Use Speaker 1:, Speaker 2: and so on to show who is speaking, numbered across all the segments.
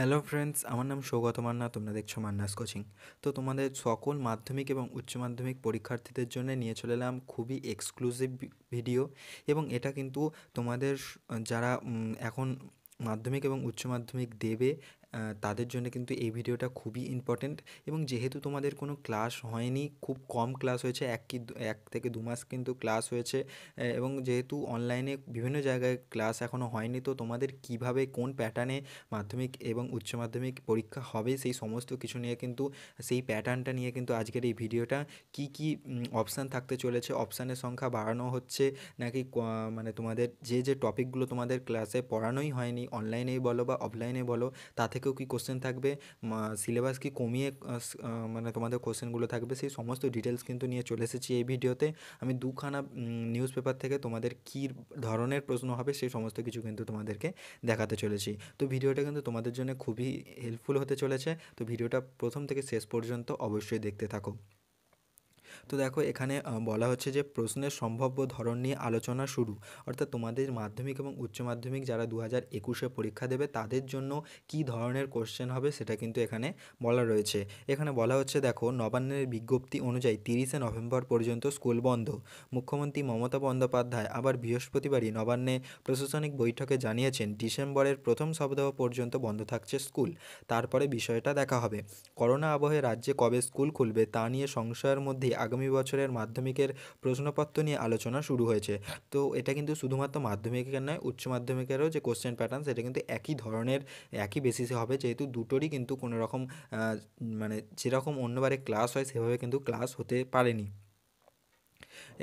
Speaker 1: hello friends আমার নাম সৌগত মান্না তোমরা দেখছো মান্নাস কোচিং তো তোমাদের সকল মাধ্যমিক এবং উচ্চ মাধ্যমিক পরীক্ষার্থীদের জন্য নিয়ে চলে এলাম খুবই এক্সক্লুসিভ ভিডিও এবং এটা কিন্তু তোমাদের যারা এখন মাধ্যমিক এবং উচ্চ মাধ্যমিক দেবে তাদের জন্য কিন্তু এই ভিডিওটা খুবই ইম্পর্ট্যান্ট এবং যেহেতু তোমাদের কোনো ক্লাস হয়নি খুব কম ক্লাস হয়েছে এক কি এক থেকে দু মাস কিন্তু ক্লাস হয়েছে এবং যেহেতু অনলাইনে বিভিন্ন জায়গায় ক্লাস এখনও হয়নি তো তোমাদের কিভাবে কোন প্যাটার্নে মাধ্যমিক এবং উচ্চ মাধ্যমিক পরীক্ষা হবে সেই সমস্ত কিছু নিয়ে কিন্তু সেই প্যাটার্নটা নিয়ে কিন্তু আজকের এই ভিডিওটা কি কি অপশান থাকতে চলেছে অপশানের সংখ্যা বাড়ানো হচ্ছে নাকি মানে তোমাদের যে যে টপিকগুলো তোমাদের ক্লাসে পড়ানোই হয়নি অনলাইনেই বলো বা অফলাইনে বলো তা থেকেও কি কোশ্চেন থাকবে সিলেবাস কি কমিয়ে মানে তোমাদের কোশ্চেনগুলো থাকবে সেই সমস্ত ডিটেলস কিন্তু নিয়ে চলে এসেছি এই ভিডিওতে আমি দুখানা নিউজ পেপার থেকে তোমাদের কী ধরনের প্রশ্ন হবে সেই সমস্ত কিছু কিন্তু তোমাদেরকে দেখাতে চলেছি তো ভিডিওটা কিন্তু তোমাদের জন্য খুবই হেল্পফুল হতে চলেছে তো ভিডিওটা প্রথম থেকে শেষ পর্যন্ত অবশ্যই দেখতে থাকো তো দেখো এখানে বলা হচ্ছে যে প্রশ্নের সম্ভাব্য ধরন নিয়ে আলোচনা শুরু অর্থাৎ তোমাদের মাধ্যমিক এবং উচ্চ মাধ্যমিক যারা দু হাজার একুশে পরীক্ষা দেবে তাদের জন্য কি ধরনের কোশ্চেন হবে সেটা কিন্তু এখানে বলা রয়েছে এখানে বলা হচ্ছে দেখো নবান্নের বিজ্ঞপ্তি অনুযায়ী তিরিশে নভেম্বর পর্যন্ত স্কুল বন্ধ মুখ্যমন্ত্রী মমতা বন্দ্যোপাধ্যায় আবার বৃহস্পতিবারই নবান্নে প্রশাসনিক বৈঠকে জানিয়েছেন ডিসেম্বরের প্রথম সপ্তাহ পর্যন্ত বন্ধ থাকছে স্কুল তারপরে বিষয়টা দেখা হবে করোনা আবহে রাজ্যে কবে স্কুল খুলবে তা নিয়ে সংশয়ের মধ্যেই আগামী বছরের মাধ্যমিকের প্রশ্নপত্র নিয়ে আলোচনা শুরু হয়েছে তো এটা কিন্তু শুধুমাত্র মাধ্যমিকের নয় উচ্চ মাধ্যমিকেরও যে কোশ্চেন প্যাটার্ন সেটা কিন্তু একই ধরনের একই বেসিসে হবে যেহেতু দুটোরই কিন্তু কোনো রকম মানে যেরকম অন্যবারে ক্লাস হয় সেভাবে কিন্তু ক্লাস হতে পারেনি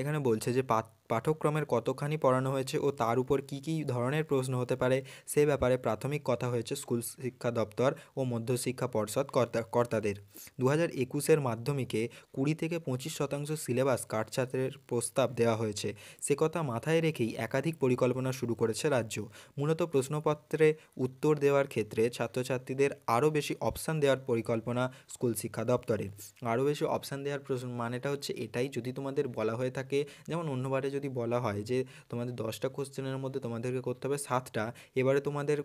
Speaker 1: এখানে বলছে যে পাত্র পাঠ্যক্রমের কতখানি পড়ানো হয়েছে ও তার উপর কী কী ধরনের প্রশ্ন হতে পারে সে ব্যাপারে প্রাথমিক কথা হয়েছে স্কুল শিক্ষা দপ্তর ও মধ্যশিক্ষা পর্ষদ কর্তা কর্তাদের দু হাজার একুশের মাধ্যমিকে কুড়ি থেকে পঁচিশ শতাংশ সিলেবাস কাঠ ছাত্রের প্রস্তাব দেওয়া হয়েছে সে কথা মাথায় রেখেই একাধিক পরিকল্পনা শুরু করেছে রাজ্য মূলত প্রশ্নপত্রে উত্তর দেওয়ার ক্ষেত্রে ছাত্রছাত্রীদের আরও বেশি অপশান দেওয়ার পরিকল্পনা স্কুল শিক্ষা দপ্তরের আরও বেশি অপশান দেওয়ার প্রশ্ন মানেটা হচ্ছে এটাই যদি তোমাদের বলা হয়ে থাকে যেমন অন্যবারে যদি বলা হয় যে তোমাদের দশটা কোশ্চেনের মধ্যে তোমাদেরকে করতে হবে সাতটা এবারে তোমাদের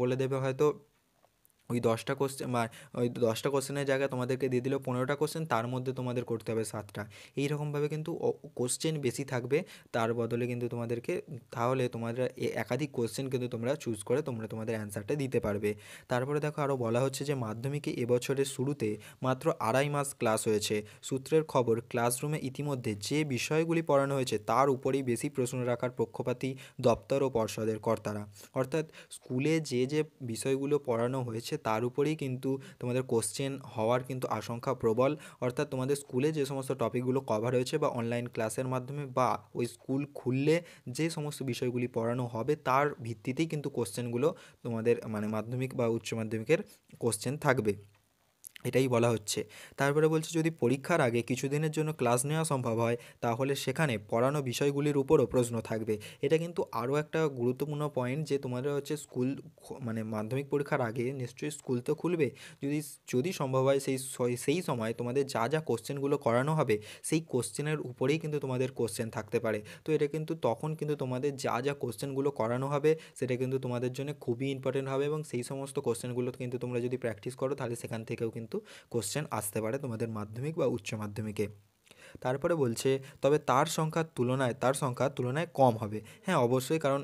Speaker 1: বলে দেবে হয়তো ওই দশটা কোশ্চেন ওই দশটা কোশ্চেনের জায়গায় তোমাদেরকে দিয়ে দিল পনেরোটা কোশ্চেন তার মধ্যে তোমাদের করতে হবে সাতটা এইরকমভাবে কিন্তু কোশ্চেন বেশি থাকবে তার বদলে কিন্তু তোমাদেরকে তাহলে তোমাদের একাধিক কোশ্চেন কিন্তু তোমরা চুজ করে তোমরা তোমাদের অ্যান্সারটা দিতে পারবে তারপরে দেখো আরও বলা হচ্ছে যে মাধ্যমিকে এবছরের শুরুতে মাত্র আড়াই মাস ক্লাস হয়েছে সূত্রের খবর ক্লাসরুমে ইতিমধ্যে যে বিষয়গুলি পড়ানো হয়েছে তার উপরেই বেশি প্রশ্ন রাখার পক্ষপাতি দপ্তর ও পর্ষদের কর্তারা অর্থাৎ স্কুলে যে যে বিষয়গুলো পড়ানো হয়েছে তার উপরেই কিন্তু তোমাদের কোশ্চেন হওয়ার কিন্তু আশঙ্কা প্রবল অর্থাৎ তোমাদের স্কুলে যে সমস্ত টপিকগুলো কভার হয়েছে বা অনলাইন ক্লাসের মাধ্যমে বা ওই স্কুল খুললে যে সমস্ত বিষয়গুলি পড়ানো হবে তার ভিত্তিতেই কিন্তু কোশ্চেনগুলো তোমাদের মানে মাধ্যমিক বা উচ্চ মাধ্যমিকের কোশ্চেন থাকবে এটাই বলা হচ্ছে তারপরে বলছে যদি পরীক্ষার আগে কিছুদিনের জন্য ক্লাস নেওয়া সম্ভব হয় তাহলে সেখানে পড়ানো বিষয়গুলির উপরও প্রশ্ন থাকবে এটা কিন্তু আরও একটা গুরুত্বপূর্ণ পয়েন্ট যে তোমাদের হচ্ছে স্কুল মানে মাধ্যমিক পরীক্ষার আগে নিশ্চয়ই স্কুল তো খুলবে যদি যদি সম্ভব হয় সেই সেই সময় তোমাদের যা যা কোশ্চেনগুলো করানো হবে সেই কোশ্চেনের উপরেই কিন্তু তোমাদের কোশ্চেন থাকতে পারে তো এটা কিন্তু তখন কিন্তু তোমাদের যা যা কোশ্চেনগুলো করানো হবে সেটা কিন্তু তোমাদের জন্য খুবই ইম্পর্টেন্ট হবে এবং সেই সমস্ত কোশ্চেনগুলো কিন্তু তোমরা যদি প্র্যাকটিস করো তাহলে সেখান থেকেও কিন্তু কিন্তু কোশ্চেন আসতে পারে তোমাদের মাধ্যমিক বা উচ্চ মাধ্যমিকে তারপরে বলছে তবে তার সংখ্যার তুলনায় তার সংখ্যা তুলনায় কম হবে হ্যাঁ অবশ্যই কারণ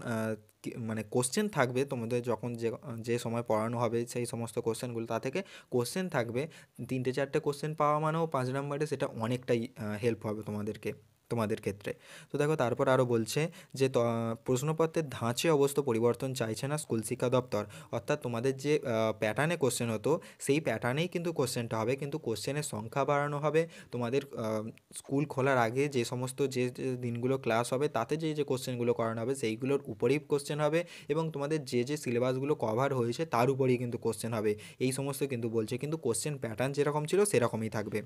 Speaker 1: মানে কোশ্চেন থাকবে তোমাদের যখন যে যে সময় পড়ানো হবে সেই সমস্ত কোশ্চেনগুলো তা থেকে কোশ্চেন থাকবে তিনটে চারটে কোশ্চেন পাওয়া মানেও পাঁচ নম্বরে সেটা অনেকটাই হেল্প হবে তোমাদেরকে তোমাদের ক্ষেত্রে তো দেখো তারপর আরও বলছে যে প্রশ্নপত্রের ধাঁচে অবস্থা পরিবর্তন চাইছে না স্কুল শিক্ষা দপ্তর অর্থাৎ তোমাদের যে প্যাটার্নে কোশ্চেন হতো সেই প্যাটার্নেই কিন্তু কোশ্চেনটা হবে কিন্তু কোশ্চেনের সংখ্যা বাড়ানো হবে তোমাদের স্কুল খোলার আগে যে সমস্ত যে দিনগুলো ক্লাস হবে তাতে যে যে কোশ্চেনগুলো করানো হবে সেইগুলোর উপরেই কোশ্চেন হবে এবং তোমাদের যে যে সিলেবাসগুলো কভার হয়েছে তার উপরেই কিন্তু কোশ্চেন হবে এই সমস্ত কিন্তু বলছে কিন্তু কোশ্চেন প্যাটার্ন যেরকম ছিল সেরকমই থাকবে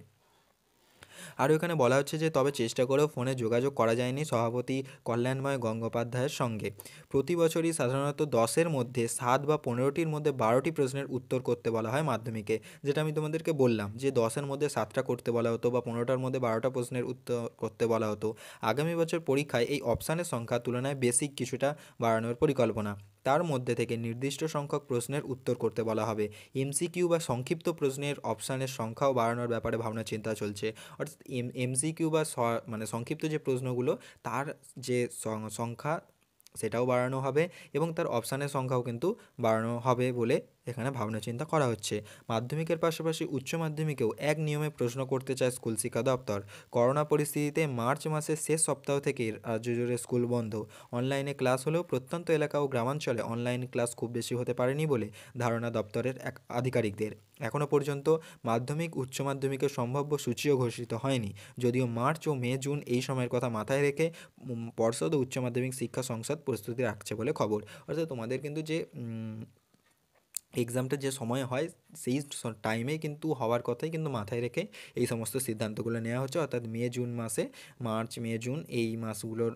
Speaker 1: আর এখানে বলা হচ্ছে যে তবে চেষ্টা করেও ফোনে যোগাযোগ করা যায়নি সভাপতি কল্যাণময় গঙ্গোপাধ্যায়ের সঙ্গে প্রতি বছরই সাধারণত দশের মধ্যে সাত বা পনেরোটির মধ্যে বারোটি প্রশ্নের উত্তর করতে বলা হয় মাধ্যমিকে যেটা আমি তোমাদেরকে বললাম যে দশের মধ্যে সাতটা করতে বলা হতো বা পনেরোটার মধ্যে বারোটা প্রশ্নের উত্তর করতে বলা হতো আগামী বছর পরীক্ষায় এই অপশানের সংখ্যা তুলনায় বেসিক কিছুটা বাড়ানোর পরিকল্পনা তার মধ্যে থেকে নির্দিষ্ট সংখ্যক প্রশ্নের উত্তর করতে বলা হবে এমসিকিউ বা সংক্ষিপ্ত প্রশ্নের অপশানের সংখ্যাও বাড়ানোর ব্যাপারে ভাবনা চিন্তা চলছে অর্থাৎ এম এমসিকিউ বা মানে সংক্ষিপ্ত যে প্রশ্নগুলো তার যে সংখ্যা সেটাও বাড়ানো হবে এবং তার অপশানের সংখ্যাও কিন্তু বাড়ানো হবে বলে এখানে ভাবনা চিন্তা করা হচ্ছে মাধ্যমিকের পাশাপাশি উচ্চ মাধ্যমিকেও এক নিয়মে প্রশ্ন করতে চায় স্কুল শিক্ষা দপ্তর করোনা পরিস্থিতিতে মার্চ মাসের শেষ সপ্তাহ থেকে রাজ্য জুড়ে স্কুল বন্ধ অনলাইনে ক্লাস হলেও প্রত্যন্ত এলাকা ও গ্রামাঞ্চলে অনলাইন ক্লাস খুব বেশি হতে পারেনি বলে ধারণা দপ্তরের এক আধিকারিকদের এখনও পর্যন্ত মাধ্যমিক উচ্চ মাধ্যমিকের সম্ভাব্য সূচিও ঘোষিত হয়নি যদিও মার্চ ও মে জুন এই সময়ের কথা মাথায় রেখে পর্ষদ উচ্চ মাধ্যমিক শিক্ষা সংসদ প্রস্তুতি রাখছে বলে খবর অর্থাৎ তোমাদের কিন্তু যে এক্সামটা যে সময় হয় সেই টাইমে কিন্তু হওয়ার কথাই কিন্তু মাথায় রেখে এই সমস্ত সিদ্ধান্তগুলো নেওয়া হচ্ছে অর্থাৎ মে জুন মাসে মার্চ মে জুন এই মাসগুলোর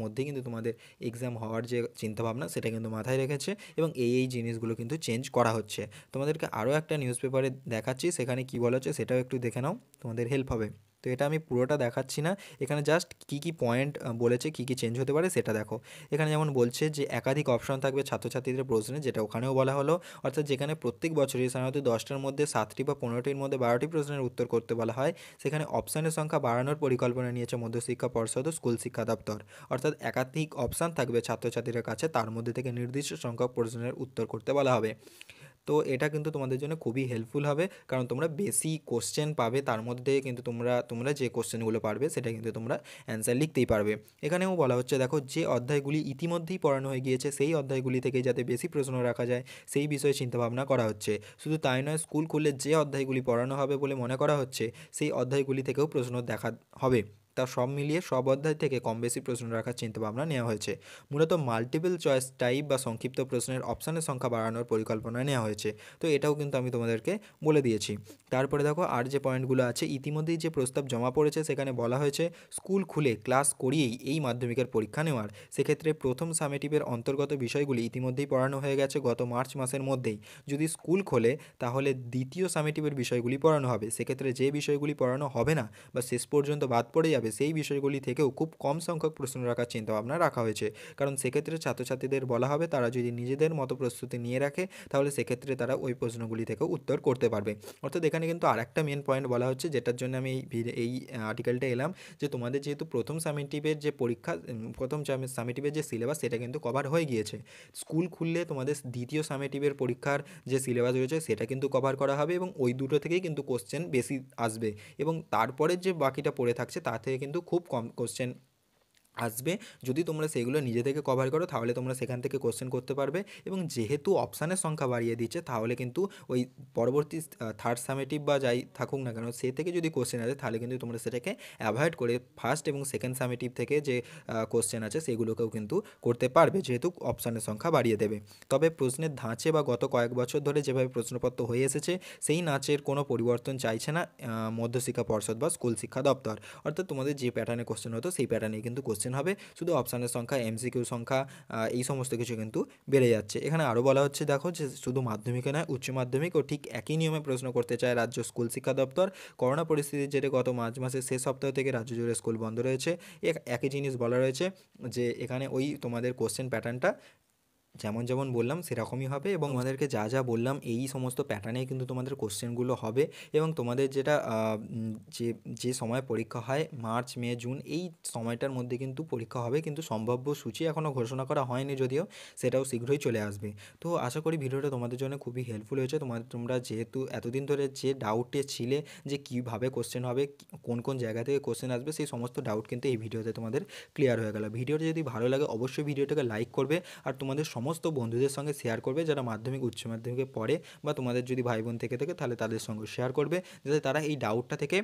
Speaker 1: মধ্যে কিন্তু তোমাদের এক্সাম হওয়ার যে চিন্তাভাবনা সেটা কিন্তু মাথায় রেখেছে এবং এই এই জিনিসগুলো কিন্তু চেঞ্জ করা হচ্ছে তোমাদেরকে আরও একটা নিউজ পেপারে দেখাচ্ছি সেখানে কী বলা হচ্ছে সেটাও একটু দেখে নাও তোমাদের হেল্প হবে তো এটা আমি পুরোটা দেখাচ্ছি না এখানে জাস্ট কি কি পয়েন্ট বলেছে কি কি চেঞ্জ হতে পারে সেটা দেখো এখানে যেমন বলছে যে একাধিক অপশন থাকবে ছাত্রছাত্রীদের প্রশ্নে যেটা ওখানেও বলা হলো অর্থাৎ যেখানে প্রত্যেক বছরই সাধারণত দশটার মধ্যে সাতটি বা পনেরোটির মধ্যে বারোটি প্রশ্নের উত্তর করতে বলা হয় সেখানে অপশানের সংখ্যা বাড়ানোর পরিকল্পনা নিয়েছে মধ্যশিক্ষা পর্ষদ ও স্কুল শিক্ষা দপ্তর অর্থাৎ একাধিক অপশান থাকবে ছাত্রছাত্রীদের কাছে তার মধ্যে থেকে নির্দিষ্ট সংখ্যক প্রশ্নের উত্তর করতে বলা হবে তো এটা কিন্তু তোমাদের জন্য খুবই হেল্পফুল হবে কারণ তোমরা বেশি কোশ্চেন পাবে তার মধ্যে কিন্তু তোমরা তোমরা যে কোশ্চেনগুলো পারবে সেটা কিন্তু তোমরা অ্যান্সার লিখতেই পারবে এখানেও বলা হচ্ছে দেখো যে অধ্যায়গুলি ইতিমধ্যেই পড়ানো হয়ে গিয়েছে সেই অধ্যায়গুলি থেকে যাতে বেশি প্রশ্ন রাখা যায় সেই বিষয়ে চিন্তাভাবনা করা হচ্ছে শুধু তাই নয় স্কুল খুললে যে অধ্যায়গুলি পড়ানো হবে বলে মনে করা হচ্ছে সেই অধ্যায়গুলি থেকেও প্রশ্ন দেখা হবে তা সব মিলিয়ে সব অধ্যায় থেকে কম বেশি প্রশ্ন রাখার চিন্তাভাবনা নেওয়া হয়েছে মূলত মাল্টিপল চয়েস টাইপ বা সংক্ষিপ্ত প্রশ্নের অপশানের সংখ্যা বাড়ানোর পরিকল্পনা নেওয়া হয়েছে তো এটাও কিন্তু আমি তোমাদেরকে বলে দিয়েছি তারপরে দেখো আর যে পয়েন্টগুলো আছে ইতিমধ্যেই যে প্রস্তাব জমা পড়েছে সেখানে বলা হয়েছে স্কুল খুলে ক্লাস করিয়েই এই মাধ্যমিকের পরীক্ষা নেওয়ার সেক্ষেত্রে প্রথম সামেটিভের অন্তর্গত বিষয়গুলি ইতিমধ্যেই পড়ানো হয়ে গেছে গত মার্চ মাসের মধ্যেই যদি স্কুল খোলে তাহলে দ্বিতীয় সামেটিভের বিষয়গুলি পড়ানো হবে সেক্ষেত্রে যে বিষয়গুলি পড়ানো হবে না বা শেষ পর্যন্ত বাদ পড়ে যাবে হবে সেই বিষয়গুলি থেকেও খুব কম সংখ্যক প্রশ্ন রাখার চিন্তাভাবনা রাখা হয়েছে কারণ সেক্ষেত্রে ছাত্রছাত্রীদের বলা হবে তারা যদি নিজেদের মতো প্রস্তুতি নিয়ে রাখে তাহলে সেক্ষেত্রে তারা ওই প্রশ্নগুলি থেকে উত্তর করতে পারবে অর্থাৎ এখানে কিন্তু আরেকটা মেন পয়েন্ট বলা হচ্ছে যেটার জন্য আমি এই এই আর্টিকেলটা এলাম যে তোমাদের যেহেতু প্রথম সামিটিভের যে পরীক্ষা প্রথম সামিটিভের যে সিলেবাস সেটা কিন্তু কভার হয়ে গিয়েছে স্কুল খুললে তোমাদের দ্বিতীয় সামেটিভের পরীক্ষার যে সিলেবাস রয়েছে সেটা কিন্তু কভার করা হবে এবং ওই দুটো থেকেই কিন্তু কোশ্চেন বেশি আসবে এবং তারপরে যে বাকিটা পড়ে থাকছে তাতে क्योंकि खूब कम कोश्चन আসবে যদি তোমরা সেগুলো নিজে থেকে কভার করো তাহলে তোমরা সেখান থেকে কোশ্চেন করতে পারবে এবং যেহেতু অপশানের সংখ্যা বাড়িয়ে দিচ্ছে তাহলে কিন্তু ওই পরবর্তী থার্ড সামেটিভ বা যাই থাকুক না কেন সে থেকে যদি কোশ্চেন আসে তাহলে কিন্তু তোমরা সেটাকে অ্যাভয়েড করে ফার্স্ট এবং সেকেন্ড সামেটিভ থেকে যে কোশ্চেন আছে সেগুলোকেও কিন্তু করতে পারবে যেহেতু অপশানের সংখ্যা বাড়িয়ে দেবে তবে প্রশ্নের ধাঁচে বা গত কয়েক বছর ধরে যেভাবে প্রশ্নপত্র হয়ে এসেছে সেই নাচের কোনো পরিবর্তন চাইছে না মধ্যশিক্ষা পর্ষদ বা স্কুল শিক্ষা দপ্তর অর্থাৎ তোমাদের যে প্যাটার্নে কোশ্চেন হতো সেই প্যাটার্নে কিন্তু কোশ্চেন কোয়েশ্চেন হবে শুধু অপশানের সংখ্যা এমসিকিউ সংখ্যা এই সমস্ত কিছু কিন্তু বেড়ে যাচ্ছে এখানে আরও বলা হচ্ছে দেখো যে শুধু মাধ্যমিকে নয় উচ্চ মাধ্যমিক ও ঠিক একই নিয়মে প্রশ্ন করতে চায় রাজ্য স্কুল শিক্ষা দপ্তর করোনা পরিস্থিতির জেরে গত মার্চ মাসের শেষ সপ্তাহ থেকে রাজ্য জুড়ে স্কুল বন্ধ রয়েছে একই জিনিস বলা রয়েছে যে এখানে ওই তোমাদের কোশ্চেন প্যাটার্নটা যেমন যেমন বললাম সেরকমই হবে এবং তোমাদেরকে যা যা বললাম এই সমস্ত প্যাটার্নে কিন্তু তোমাদের কোশ্চেনগুলো হবে এবং তোমাদের যেটা যে যে সময় পরীক্ষা হয় মার্চ মে জুন এই সময়টার মধ্যে কিন্তু পরীক্ষা হবে কিন্তু সম্ভাব্য সূচি এখনও ঘোষণা করা হয়নি যদিও সেটাও শীঘ্রই চলে আসবে তো আশা করি ভিডিওটা তোমাদের জন্য খুবই হেল্পফুল হয়েছে তোমাদের তোমরা যেহেতু এতদিন ধরে যে ডাউটে ছিলে যে কীভাবে কোশ্চেন হবে কোন কোন জায়গা থেকে কোশ্চেন আসবে সেই সমস্ত ডাউট কিন্তু এই ভিডিওতে তোমাদের ক্লিয়ার হয়ে গেল ভিডিওটা যদি ভালো লাগে অবশ্যই ভিডিওটাকে লাইক করবে আর তোমাদের সম সমস্ত বন্ধুদের সঙ্গে শেয়ার করবে যারা মাধ্যমিক উচ্চ মাধ্যমিকে পড়ে বা তোমাদের যদি ভাই বোন থেকে থাকে তাহলে তাদের সঙ্গে শেয়ার করবে যাতে তারা এই ডাউটটা থেকে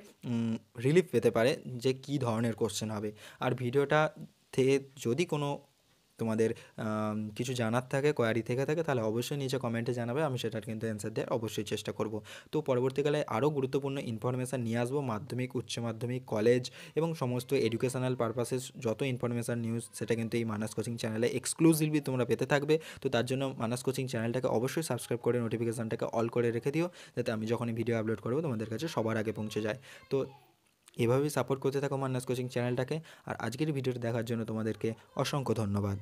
Speaker 1: রিলিফ পেতে পারে যে কি ধরনের কোশ্চেন হবে আর ভিডিওটা থেকে যদি কোনো তোমাদের কিছু জানার থাকে কোয়ারি থেকে থাকে তাহলে অবশ্যই নিচে কমেন্টে জানাবে আমি সেটার কিন্তু অ্যান্সার দেওয়ার অবশ্যই চেষ্টা করব তো পরবর্তীকালে আরও গুরুত্বপূর্ণ ইনফরমেশান নিয়ে আসবো মাধ্যমিক উচ্চ মাধ্যমিক কলেজ এবং সমস্ত এডুকেশনাল পারপাসেস যত ইনফরমেশান নিউজ সেটা কিন্তু এই মানাস কোচিং চ্যানেলে এক্সক্লুসিভলি তোমরা পেতে থাকবে তো তার জন্য মানাস কোচিং চ্যানেলটাকে অবশ্যই সাবস্ক্রাইব করে নোটিফিকেশানটাকে অল করে রেখে দিও যাতে আমি যখনই ভিডিও আপলোড করবো তোমাদের কাছে সবার আগে পৌঁছে যায় তো এভাবেই সাপোর্ট করতে থাকো মান্নাস কোচিং চ্যানেলটাকে আর আজকের ভিডিওটি দেখার জন্য তোমাদেরকে অসংখ্য ধন্যবাদ